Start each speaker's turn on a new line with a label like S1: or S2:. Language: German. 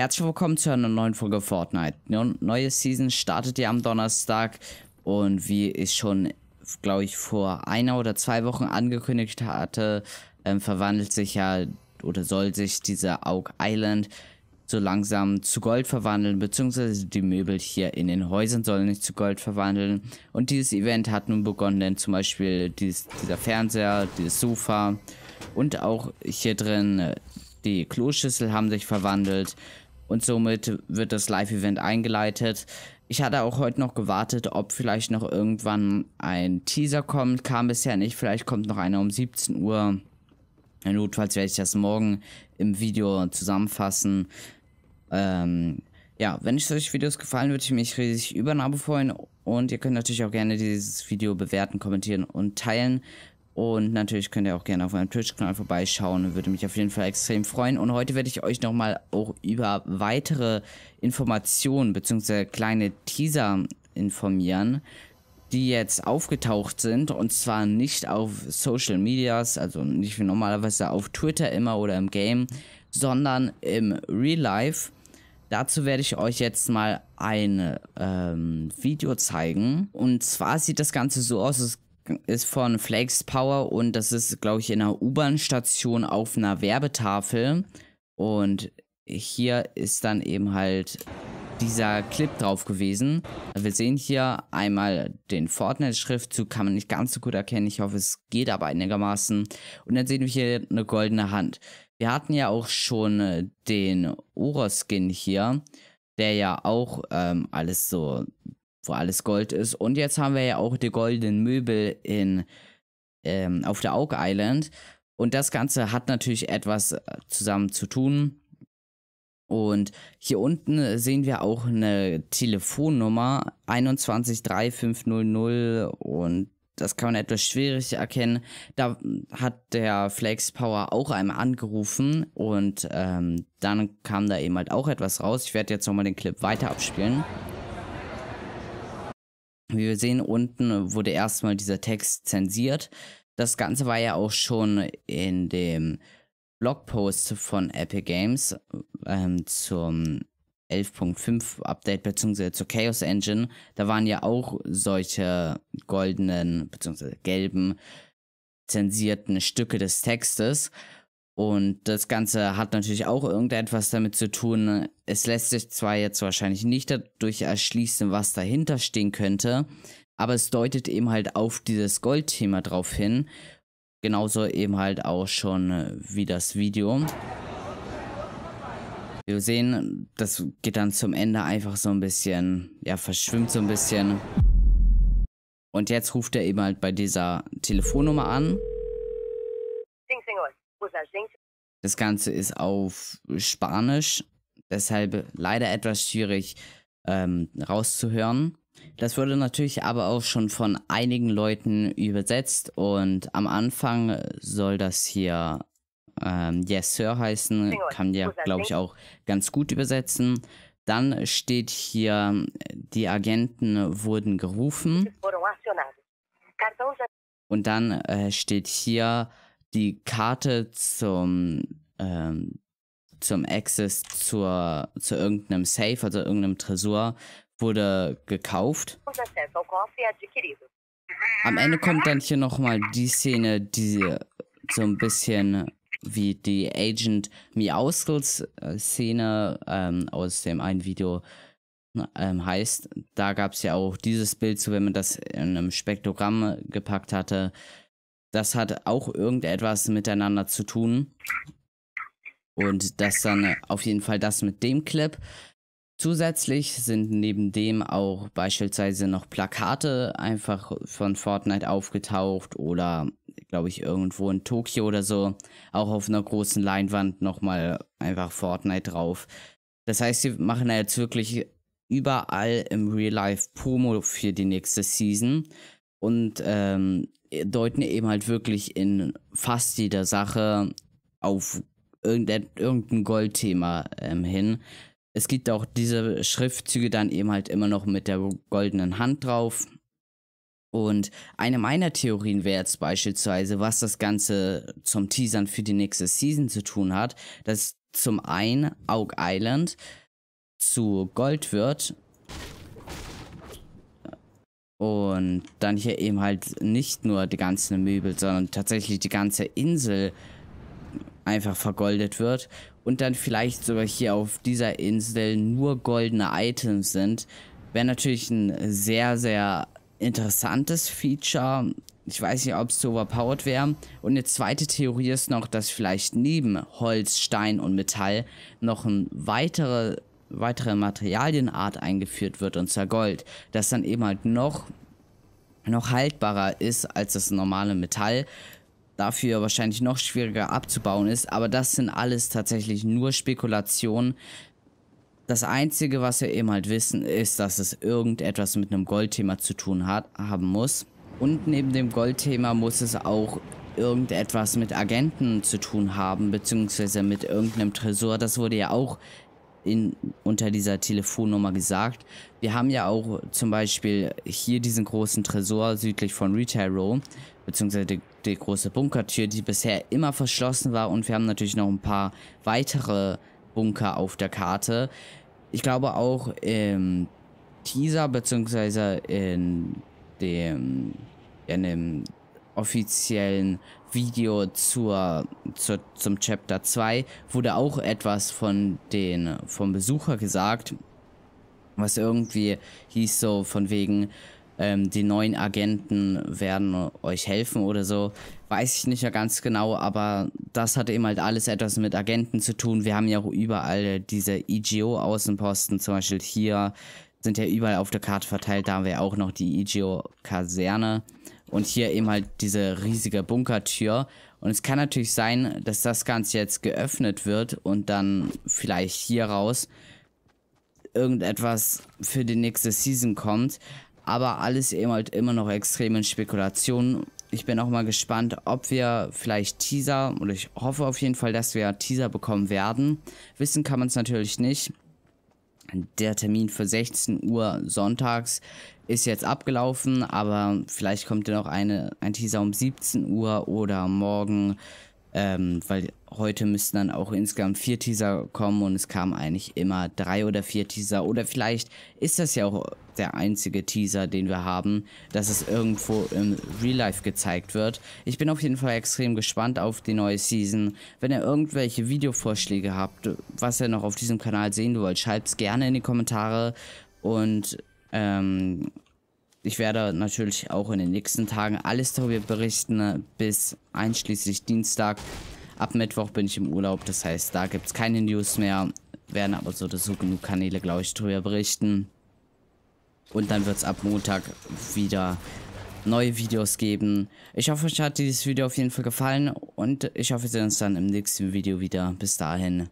S1: Herzlich willkommen zu einer neuen Folge Fortnite. Neue Season startet ja am Donnerstag und wie ich schon, glaube ich, vor einer oder zwei Wochen angekündigt hatte, ähm, verwandelt sich ja oder soll sich diese Aug Island so langsam zu Gold verwandeln, beziehungsweise die Möbel hier in den Häusern sollen nicht zu Gold verwandeln. Und dieses Event hat nun begonnen, denn zum Beispiel dieses, dieser Fernseher, dieses Sofa und auch hier drin äh, die Kloschüssel haben sich verwandelt und somit wird das Live-Event eingeleitet. Ich hatte auch heute noch gewartet, ob vielleicht noch irgendwann ein Teaser kommt. Kam bisher nicht. Vielleicht kommt noch einer um 17 Uhr. Notfalls werde ich das morgen im Video zusammenfassen. Ähm, ja, wenn euch solche Videos gefallen, würde ich mich riesig über ein Abo freuen. Und ihr könnt natürlich auch gerne dieses Video bewerten, kommentieren und teilen. Und natürlich könnt ihr auch gerne auf meinem Twitch-Kanal vorbeischauen. Würde mich auf jeden Fall extrem freuen. Und heute werde ich euch nochmal auch über weitere Informationen bzw. kleine Teaser informieren, die jetzt aufgetaucht sind. Und zwar nicht auf Social Medias, also nicht wie normalerweise auf Twitter immer oder im Game, sondern im Real Life. Dazu werde ich euch jetzt mal ein ähm, Video zeigen. Und zwar sieht das Ganze so aus, es ist von Flakes Power und das ist, glaube ich, in einer U-Bahn-Station auf einer Werbetafel. Und hier ist dann eben halt dieser Clip drauf gewesen. Wir sehen hier einmal den Fortnite-Schriftzug, kann man nicht ganz so gut erkennen. Ich hoffe, es geht aber einigermaßen. Und dann sehen wir hier eine goldene Hand. Wir hatten ja auch schon äh, den Oro-Skin hier, der ja auch ähm, alles so wo alles Gold ist. Und jetzt haben wir ja auch die goldenen Möbel in, ähm, auf der Oak Island. Und das Ganze hat natürlich etwas äh, zusammen zu tun. Und hier unten äh, sehen wir auch eine Telefonnummer 213500 und das kann man etwas schwierig erkennen. Da hm, hat der Flex Power auch einmal angerufen und ähm, dann kam da eben halt auch etwas raus. Ich werde jetzt nochmal den Clip weiter abspielen. Wie wir sehen, unten wurde erstmal dieser Text zensiert. Das Ganze war ja auch schon in dem Blogpost von Epic Games ähm, zum 11.5 Update bzw. zur Chaos Engine. Da waren ja auch solche goldenen bzw. gelben zensierten Stücke des Textes. Und das Ganze hat natürlich auch irgendetwas damit zu tun. Es lässt sich zwar jetzt wahrscheinlich nicht dadurch erschließen, was dahinter stehen könnte, aber es deutet eben halt auf dieses Goldthema drauf hin. Genauso eben halt auch schon äh, wie das Video. Wir sehen, das geht dann zum Ende einfach so ein bisschen, ja, verschwimmt so ein bisschen. Und jetzt ruft er eben halt bei dieser Telefonnummer an. Das Ganze ist auf Spanisch, deshalb leider etwas schwierig ähm, rauszuhören. Das wurde natürlich aber auch schon von einigen Leuten übersetzt und am Anfang soll das hier ähm, Yes Sir heißen, kann ja glaube ich auch ganz gut übersetzen. Dann steht hier, die Agenten wurden gerufen. Und dann äh, steht hier, die Karte zum, ähm, zum Access zur, zu irgendeinem Safe, also irgendeinem Tresor, wurde gekauft. Am Ende kommt dann hier nochmal die Szene, die so ein bisschen wie die Agent Miausels äh, Szene ähm, aus dem einen Video ähm, heißt. Da gab es ja auch dieses Bild zu, wenn man das in einem Spektrogramm gepackt hatte, das hat auch irgendetwas miteinander zu tun. Und das dann äh, auf jeden Fall das mit dem Clip. Zusätzlich sind neben dem auch beispielsweise noch Plakate einfach von Fortnite aufgetaucht oder, glaube ich, irgendwo in Tokio oder so, auch auf einer großen Leinwand nochmal einfach Fortnite drauf. Das heißt, sie machen da jetzt wirklich überall im Real Life Promo für die nächste Season. Und ähm, deuten eben halt wirklich in fast jeder Sache auf irgendein, irgendein Goldthema ähm, hin. Es gibt auch diese Schriftzüge dann eben halt immer noch mit der goldenen Hand drauf. Und eine meiner Theorien wäre jetzt beispielsweise, was das Ganze zum Teasern für die nächste Season zu tun hat, dass zum einen Aug Island zu Gold wird und dann hier eben halt nicht nur die ganzen Möbel, sondern tatsächlich die ganze Insel einfach vergoldet wird. Und dann vielleicht sogar hier auf dieser Insel nur goldene Items sind. Wäre natürlich ein sehr, sehr interessantes Feature. Ich weiß nicht, ob es zu overpowered wäre. Und eine zweite Theorie ist noch, dass vielleicht neben Holz, Stein und Metall noch ein weiterer weitere Materialienart eingeführt wird, und zwar Gold, das dann eben halt noch, noch haltbarer ist als das normale Metall, dafür wahrscheinlich noch schwieriger abzubauen ist, aber das sind alles tatsächlich nur Spekulationen. Das Einzige, was wir eben halt wissen, ist, dass es irgendetwas mit einem Goldthema zu tun hat, haben muss. Und neben dem Goldthema muss es auch irgendetwas mit Agenten zu tun haben, beziehungsweise mit irgendeinem Tresor. Das wurde ja auch in, unter dieser Telefonnummer gesagt. Wir haben ja auch zum Beispiel hier diesen großen Tresor südlich von Retail Row, beziehungsweise die, die große Bunkertür, die bisher immer verschlossen war und wir haben natürlich noch ein paar weitere Bunker auf der Karte. Ich glaube auch im ähm, Teaser, beziehungsweise in dem, in dem offiziellen Video zur, zur, zum Chapter 2 wurde auch etwas von den, vom Besucher gesagt, was irgendwie hieß so von wegen, ähm, die neuen Agenten werden euch helfen oder so. Weiß ich nicht mehr ganz genau, aber das hatte eben halt alles etwas mit Agenten zu tun. Wir haben ja auch überall diese IGO-Außenposten, zum Beispiel hier sind ja überall auf der Karte verteilt. Da haben wir auch noch die IGO-Kaserne. Und hier eben halt diese riesige Bunkertür. Und es kann natürlich sein, dass das Ganze jetzt geöffnet wird und dann vielleicht hier raus irgendetwas für die nächste Season kommt. Aber alles eben halt immer noch extrem in Spekulationen. Ich bin auch mal gespannt, ob wir vielleicht Teaser, oder ich hoffe auf jeden Fall, dass wir Teaser bekommen werden. Wissen kann man es natürlich nicht der Termin für 16 Uhr sonntags ist jetzt abgelaufen, aber vielleicht kommt ja noch eine, ein Teaser um 17 Uhr oder morgen, ähm, weil heute müssten dann auch insgesamt vier Teaser kommen und es kamen eigentlich immer drei oder vier Teaser oder vielleicht ist das ja auch der einzige Teaser, den wir haben, dass es irgendwo im Real Life gezeigt wird. Ich bin auf jeden Fall extrem gespannt auf die neue Season. Wenn ihr irgendwelche Videovorschläge habt, was ihr noch auf diesem Kanal sehen wollt, schreibt es gerne in die Kommentare und ähm, ich werde natürlich auch in den nächsten Tagen alles darüber berichten, bis einschließlich Dienstag. Ab Mittwoch bin ich im Urlaub, das heißt, da gibt es keine News mehr. Werden aber so oder so genug Kanäle, glaube ich, drüber berichten. Und dann wird es ab Montag wieder neue Videos geben. Ich hoffe, euch hat dieses Video auf jeden Fall gefallen und ich hoffe, wir sehen uns dann im nächsten Video wieder. Bis dahin.